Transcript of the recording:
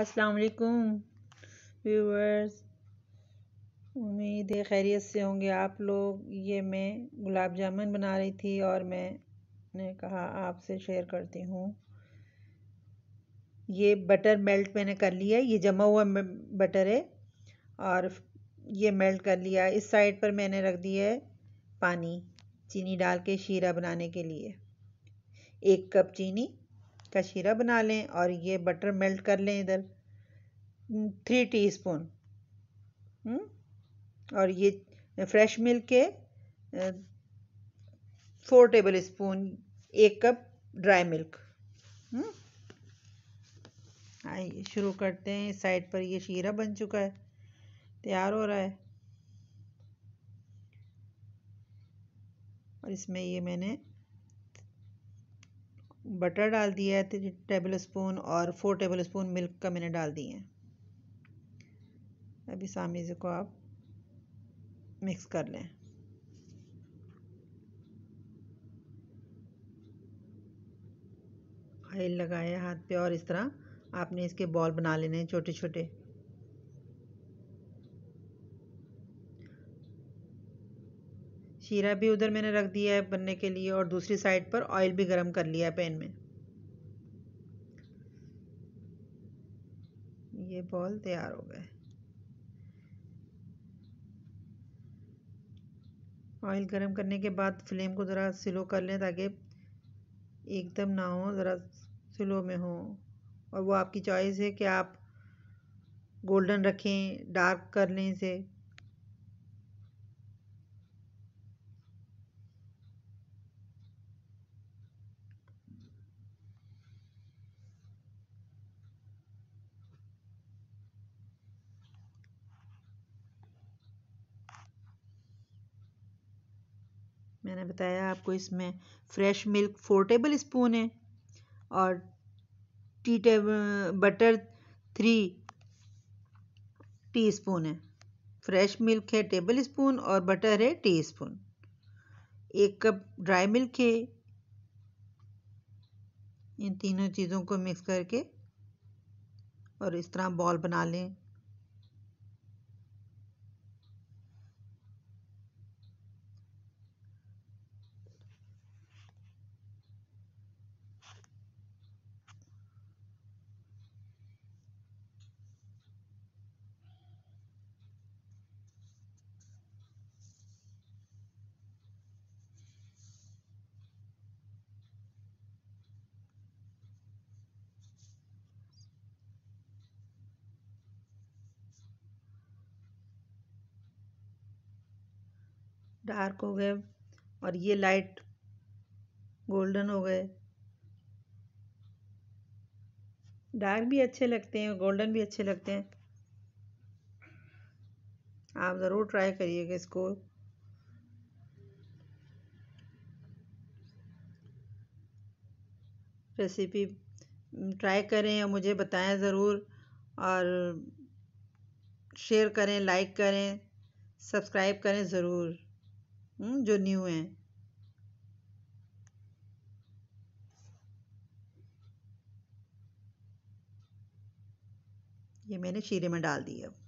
अस्सलाम वालेकुम व्यूवर्स उम्मीद है खैरियत से होंगे आप लोग ये मैं गुलाब जामुन बना रही थी और मैंने कहा आपसे शेयर करती हूँ ये बटर मेल्ट मैंने कर लिया ये जमा हुआ बटर है और ये मेल्ट कर लिया इस साइड पर मैंने रख दिया है पानी चीनी डाल के शीरा बनाने के लिए एक कप चीनी इसका शीरा बना लें और ये बटर मेल्ट कर लें इधर थ्री हम्म, टीस्पून हम्म, और ये फ्रेश मिल्क के फोर टेबल स्पून एक कप ड्राई मिल्क आइए शुरू करते हैं इस साइड पर ये शीरा बन चुका है तैयार हो रहा है और इसमें ये मैंने बटर डाल दिया है टेबल स्पून और फोर टेबल स्पून मिल्क का मैंने डाल दिए हैं अभी सामी को आप मिक्स कर लें ऑयल लगाया हाथ पे और इस तरह आपने इसके बॉल बना लेने हैं छोटे छोटे खीरा भी उधर मैंने रख दिया है बनने के लिए और दूसरी साइड पर ऑयल भी गर्म कर लिया है पैन में ये बॉल तैयार हो गए ऑयल गर्म करने के बाद फ्लेम को ज़रा स्लो कर लें ताकि एकदम ना हो ज़रा स्लो में हो और वो आपकी चॉइस है कि आप गोल्डन रखें डार्क कर लें इसे मैंने बताया आपको इसमें fresh milk four tablespoon है और tea table butter three teaspoon है फ्रेश मिल्क है टेबल स्पून और बटर है टी स्पून एक कप ड्राई मिल्क है इन तीनों चीज़ों को मिक्स करके और इस तरह बॉल बना लें डार्क हो गए और ये लाइट गोल्डन हो गए डार्क भी अच्छे लगते हैं गोल्डन भी अच्छे लगते हैं आप ज़रूर ट्राई करिएगा इसको रेसिपी ट्राई करें और मुझे बताएं ज़रूर और शेयर करें लाइक करें सब्सक्राइब करें ज़रूर हम्म, जो न्यू है ये मैंने शीरे में डाल दी अब